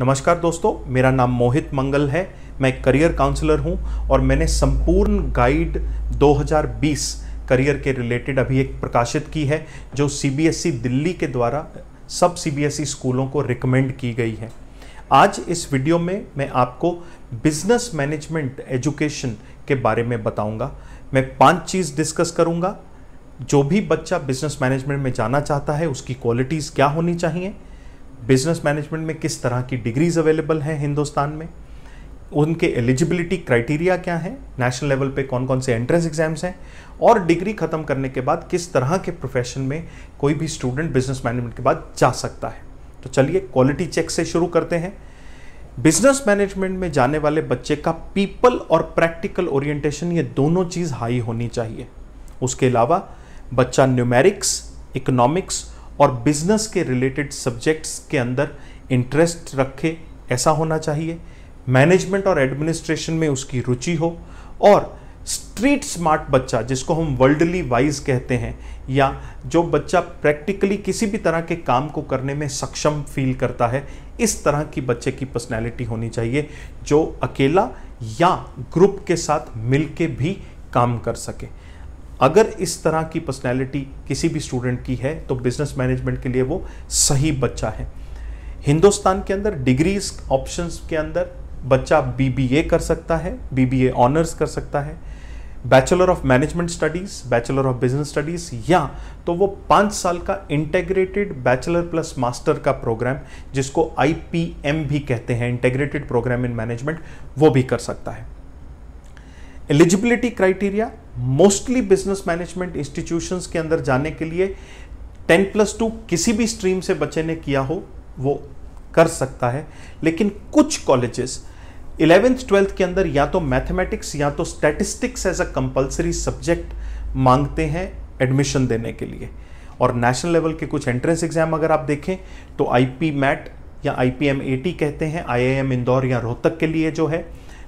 नमस्कार दोस्तों मेरा नाम मोहित मंगल है मैं करियर काउंसलर हूं और मैंने संपूर्ण गाइड 2020 करियर के रिलेटेड अभी एक प्रकाशित की है जो सीबीएसई e दिल्ली के द्वारा सब सीबीएसई e स्कूलों को रिकमेंड की गई है आज इस वीडियो में मैं आपको बिजनेस मैनेजमेंट एजुकेशन के बारे में बताऊंगा मैं पांच चीज़ डिस्कस करूंगा जो भी बच्चा बिजनेस मैनेजमेंट में जाना चाहता है उसकी क्वालिटीज़ क्या होनी चाहिए बिजनेस मैनेजमेंट में किस तरह की डिग्रीज अवेलेबल हैं हिंदुस्तान में उनके एलिजिबिलिटी क्राइटेरिया क्या है नेशनल लेवल पे कौन कौन से एंट्रेंस एग्जाम्स हैं और डिग्री ख़त्म करने के बाद किस तरह के प्रोफेशन में कोई भी स्टूडेंट बिजनेस मैनेजमेंट के बाद जा सकता है तो चलिए क्वालिटी चेक से शुरू करते हैं बिजनेस मैनेजमेंट में जाने वाले बच्चे का पीपल और प्रैक्टिकल ओरिएंटेशन ये दोनों चीज़ हाई होनी चाहिए उसके अलावा बच्चा न्यूमेरिक्स इकोनॉमिक्स और बिजनेस के रिलेटेड सब्जेक्ट्स के अंदर इंटरेस्ट रखे ऐसा होना चाहिए मैनेजमेंट और एडमिनिस्ट्रेशन में उसकी रुचि हो और स्ट्रीट स्मार्ट बच्चा जिसको हम वर्ल्डली वाइज कहते हैं या जो बच्चा प्रैक्टिकली किसी भी तरह के काम को करने में सक्षम फील करता है इस तरह की बच्चे की पर्सनैलिटी होनी चाहिए जो अकेला या ग्रुप के साथ मिल के भी काम कर सके अगर इस तरह की पर्सनैलिटी किसी भी स्टूडेंट की है तो बिजनेस मैनेजमेंट के लिए वो सही बच्चा है हिंदुस्तान के अंदर डिग्रीज ऑप्शंस के अंदर बच्चा बीबीए कर सकता है बीबीए ऑनर्स कर सकता है bachelor of management studies bachelor of business studies या तो वो पाँच साल का इंटेग्रेटेड बैचलर प्लस मास्टर का प्रोग्राम जिसको आई भी कहते हैं इंटेग्रेटेड प्रोग्राम इन मैनेजमेंट वो भी कर सकता है eligibility criteria mostly business management institutions के अंदर जाने के लिए टेन प्लस टू किसी भी स्ट्रीम से बच्चे ने किया हो वो कर सकता है लेकिन कुछ कॉलेजेस इलेवेंथ ट्वेल्थ के अंदर या तो मैथमेटिक्स या तो statistics as a compulsory subject मांगते हैं एडमिशन देने के लिए और नेशनल लेवल के कुछ एंट्रेंस एग्जाम अगर आप देखें तो आई पी मैट या I P M A T कहते हैं आई आई एम इंदौर या रोहतक के लिए जो है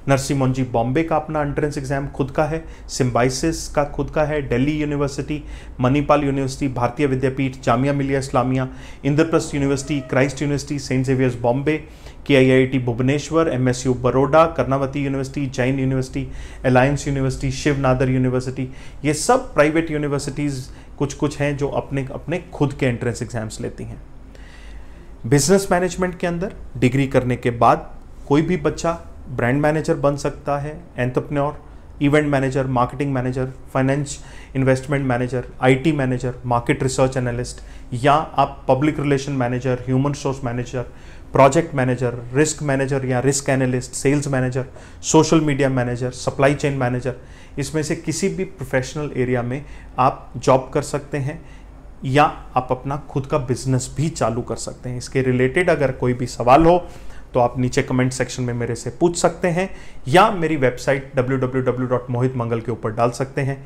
नरसिम्हन जी बॉम्बे का अपना एंट्रेंस एग्जाम खुद का है सिम्बाइसिस का खुद का है दिल्ली यूनिवर्सिटी मणिपाल यूनिवर्सिटी भारतीय Vidyapeeth Jamia Millia Islamia Indraprastha University Christ University Saint Xavier's Bombay के I I T Bhubaneswar M S U Baroda Karnavati University Jain University Alliance University Nadar University ये सब प्राइवेट यूनिवर्सिटीज़ कुछ कुछ हैं जो अपने अपने खुद के एंट्रेंस एग्ज़ाम्स लेती हैं बिजनेस मैनेजमेंट के अंदर डिग्री करने के बाद कोई भी बच्चा ब्रांड मैनेजर बन सकता है entrepreneur event manager marketing manager finance investment manager IT manager market research analyst या आप public relation manager human resource manager project manager risk manager या risk analyst sales manager social media manager supply chain manager इसमें से किसी भी professional area में आप job कर सकते हैं या आप अपना खुद का बिजनेस भी चालू कर सकते हैं इसके रिलेटेड अगर कोई भी सवाल हो तो आप नीचे कमेंट सेक्शन में मेरे से पूछ सकते हैं या मेरी वेबसाइट डब्ल्यू मंगल के ऊपर डाल सकते हैं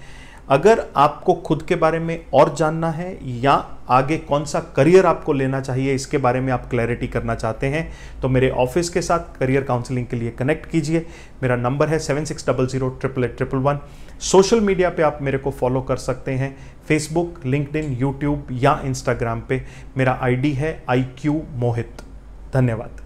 अगर आपको खुद के बारे में और जानना है या आगे कौन सा करियर आपको लेना चाहिए इसके बारे में आप क्लैरिटी करना चाहते हैं तो मेरे ऑफिस के साथ करियर काउंसलिंग के लिए कनेक्ट कीजिए मेरा नंबर है seven six double zero triple eight triple one social media पे आप मेरे को फॉलो कर सकते हैं फेसबुक लिंकड यूट्यूब या इंस्टाग्राम पे मेरा आईडी है आई क्यू मोहित धन्यवाद